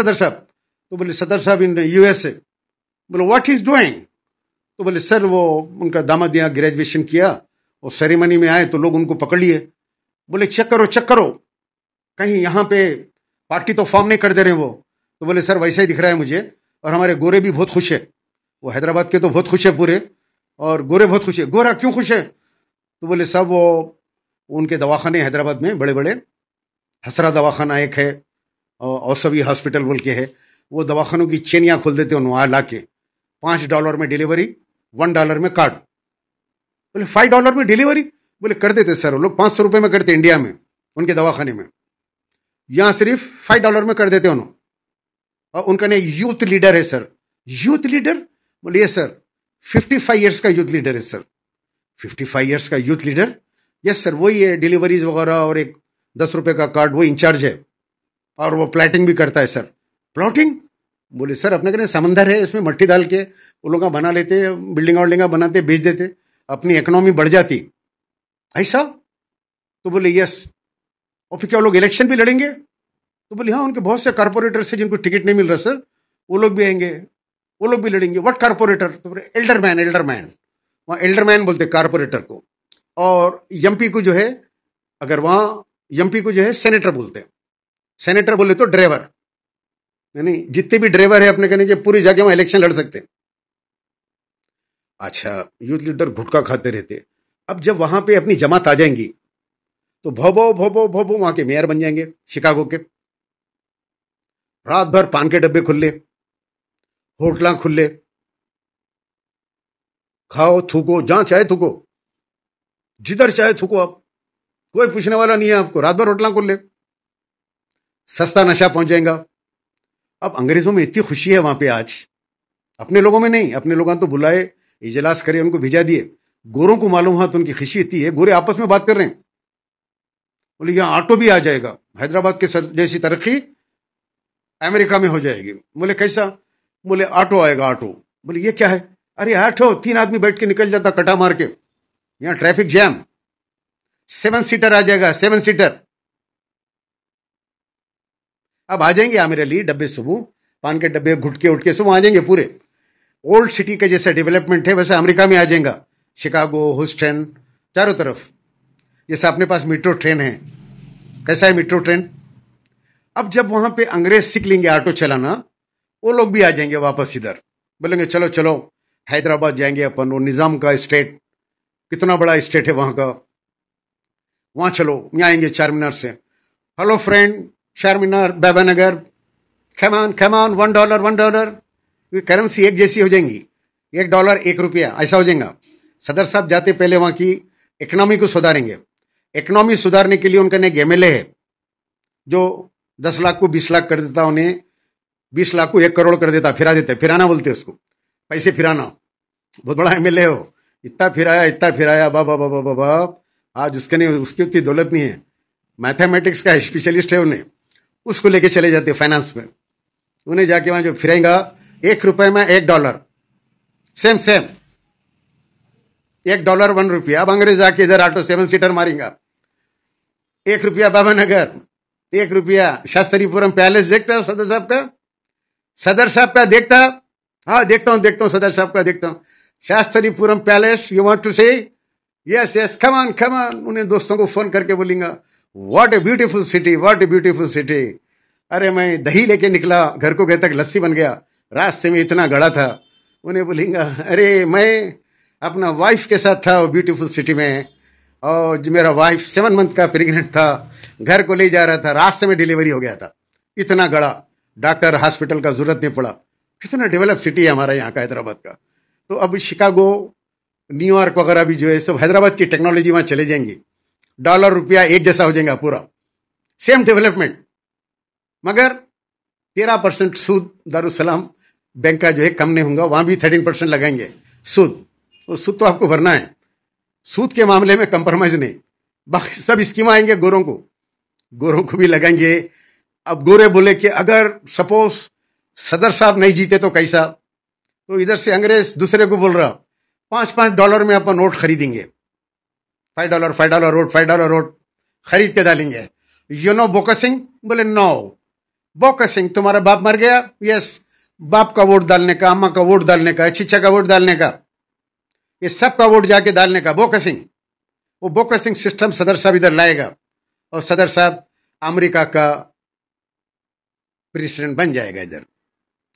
सदर साहब तो बोले सदर साहब इन यूएसए बोले व्हाट इज डूइंग तो बोले सर वो उनका दामाद यहाँ ग्रेजुएशन किया और सेरेमनी में आए तो लोग उनको पकड़ लिए बोले चेक करो चेक करो कहीं यहाँ पे पार्टी तो फॉर्म नहीं कर दे रहे वो तो बोले सर वैसा ही दिख रहा है मुझे और हमारे गोरे भी बहुत खुश है वो हैदराबाद के तो बहुत खुश है पूरे और गोरे बहुत खुश है गोरा क्यों खुश है तो बोले सब वो उनके दवाखाने हैदराबाद में बड़े बड़े हसरा दवाखाना एक है औसवी हॉस्पिटल बोल के है वो दवाखानों की चेनियाँ खोल देते हैं आ ला के पाँच डॉलर में डिलीवरी वन डॉलर में कार्ड बोले फाइव डॉलर में डिलीवरी बोले कर देते सर लोग पाँच सौ रुपये में करते इंडिया में उनके दवाखाने में यहाँ सिर्फ फाइव डॉलर में कर देते उन्होंने और उनका नहीं यूथ लीडर है सर यूथ लीडर बोले सर फिफ्टी फाइव ईयर्स का यूथ लीडर है सर फिफ्टी फाइव ईयर्स का यूथ लीडर यस सर वही है डिलीवरीज वगैरह और एक दस रुपये का कार्ड वो इंचार्ज है और वो प्लाटिंग भी करता है सर प्लॉटिंग बोले सर अपने कहने समंदर है इसमें मट्टी डाल के वो लोग बना लेते बिल्डिंग वाल्डिंग बनाते बेच देते अपनी इकोनॉमी बढ़ जाती ऐसा तो बोले यस और फिर क्या लोग इलेक्शन भी लड़ेंगे तो बोले हाँ उनके बहुत से कारपोरेटर्स से जिनको टिकट नहीं मिल रहा सर वो लोग भी आएंगे वो लोग भी लड़ेंगे वट कारपोरेटर तो बोले एल्डर मैन एल्डर मैन वहाँ एल्डर मैन बोलते कारपोरेटर को और एमपी को जो है अगर वहाँ एमपी को जो है सेनेटर बोलते हैं सेनेटर बोले तो ड्राइवर यानी जितने भी ड्राइवर है अपने कहने के पूरी जगह वहां इलेक्शन लड़ सकते अच्छा यूथ लीडर घुटका खाते रहते अब जब वहां पे अपनी जमात आ जाएंगी तो भोबो भोबो भोबो वहां के मेयर बन जाएंगे शिकागो के रात भर पान के डब्बे खुल ले होटला ले खाओ थूको जहां चाहे थूको जिधर चाहे थूको आप कोई पूछने वाला नहीं है आपको रात भर होटला ले सस्ता नशा पहुंच जाएगा अब अंग्रेजों में इतनी खुशी है वहां पे आज अपने लोगों में नहीं अपने लोगों तो बुलाए इजलास करे उनको भिजा दिए गोरों को मालूम हुआ तो उनकी खुशी इतनी है गोरे आपस में बात कर रहे हैं बोले यहाँ ऑटो भी आ जाएगा हैदराबाद के जैसी तरक्की अमेरिका में हो जाएगी बोले कैसा बोले ऑटो आएगा ऑटो बोले ये क्या है अरे ऑटो तीन आदमी बैठ के निकल जाता कटा मार के यहाँ ट्रैफिक जैम सेवन सीटर आ जाएगा सेवन सीटर अब आ जाएंगे आमिर अली डब्बे सुबह पान के डब्बे घुटके उठके सुबह आ जाएंगे पूरे ओल्ड सिटी का जैसा डेवलपमेंट है वैसे अमेरिका में आ जाएगा शिकागो हुस्टन चारों तरफ जैसे अपने पास मेट्रो ट्रेन है कैसा है मेट्रो ट्रेन अब जब वहाँ पे अंग्रेज सीख लेंगे ऑटो चलाना वो लोग भी आ जाएंगे वापस इधर बोलेंगे चलो चलो हैदराबाद जाएंगे अपन वो निज़ाम का स्टेट कितना बड़ा स्टेट है वहाँ का वहाँ चलो यहाँ आएंगे चार मीनार से हेलो फ्रेंड शर्मिनार बाबा नगर खैमान खैमान वन डॉलर वन डॉलर क्योंकि करेंसी एक जैसी हो जाएंगी एक डॉलर एक रुपया ऐसा हो जाएगा सदर साहब जाते पहले वहाँ की इकनॉमी को सुधारेंगे इकनॉमी सुधारने के लिए उनका एक एम है जो दस लाख को बीस लाख कर देता उन्हें बीस लाख को एक करोड़ कर देता फिरा देते फिराना बोलते उसको पैसे फिराना बहुत बड़ा एम हो इतना फिराया इतना फिराया बा बा बा आज उसके नहीं उसकी उतनी दौलत नहीं है मैथमेटिक्स का स्पेशलिस्ट है उन्हें उसको लेके चले जाते फाइनेंस में उन्हें जाके वहां जो फिरेगा एक रुपए में एक डॉलर सेम सेम एक डॉलर वन रुपया अब अंग्रेज आके इधर ऑटो सेवन सीटर मारेगा एक रुपया बाबा नगर एक रुपया शास्त्रीपुरम पैलेस देखता है सदर साहब का सदर साहब का देखता हाँ देखता हूँ देखता हूँ सदर साहब का देखता हूँ Shastripuram palace you want to say yes yes खमान खमान उन्हें दोस्तों को फोन करके बोलेंगे what a beautiful city what a beautiful city अरे मैं दही लेके निकला घर को गए तक लस्सी बन गया रास्ते में इतना गड़ा था उन्हें बोलेंगे अरे मैं अपना वाइफ के साथ था वो ब्यूटीफुल सिटी में और जो मेरा वाइफ सेवन मंथ का प्रेग्नेंट था घर को ले जा रहा था रास्ते में डिलीवरी हो गया था इतना गड़ा डॉक्टर हॉस्पिटल का जरूरत नहीं पड़ा कितना डेवलप सिटी है हमारा यहाँ का हैदराबाद का तो अब शिकागो न्यूयॉर्क वगैरह भी जो है सब हैदराबाद की टेक्नोलॉजी वहाँ चले जाएंगी डॉलर रुपया एक जैसा हो जाएगा पूरा सेम डेवलपमेंट मगर तेरह परसेंट सूद दारूसलाम बैंक का जो है कम नहीं होगा वहां भी थर्टीन परसेंट लगाएंगे सूद तो सूद तो आपको भरना है सूद के मामले में कंप्रोमाइज नहीं बाकी सब स्कीम आएंगे गोरों को गोरों को भी लगाएंगे अब गोरे बोले कि अगर सपोज सदर साहब नहीं जीते तो कैसा तो इधर से अंग्रेज दूसरे को बोल रहा पांच पांच डॉलर में अपन नोट खरीदेंगे five dollar five dollar road five dollar road खरीद के डालेंगे यू नो बोकसिंग बोले नो बोका सिंह तुम्हारा बाप मर गया यस बाप का वोट डालने का अम्मा का वोट डालने का शिक्षा का वोट डालने का ये सब का वोट जाके डालने का बोकसिंग वो बोकसिंग सिस्टम सदर साहब इधर लाएगा और सदर साहब अमेरिका का प्रेसिडेंट बन जाएगा इधर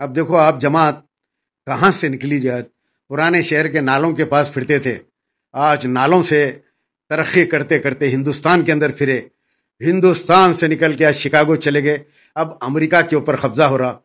अब देखो आप जमात कहाँ से निकली जाए पुराने शहर के नालों के पास फिरते थे आज नालों से तरक्की करते करते हिंदुस्तान के अंदर फिरे हिंदुस्तान से निकल के आज शिकागो चले गए अब अमेरिका के ऊपर कब्जा हो रहा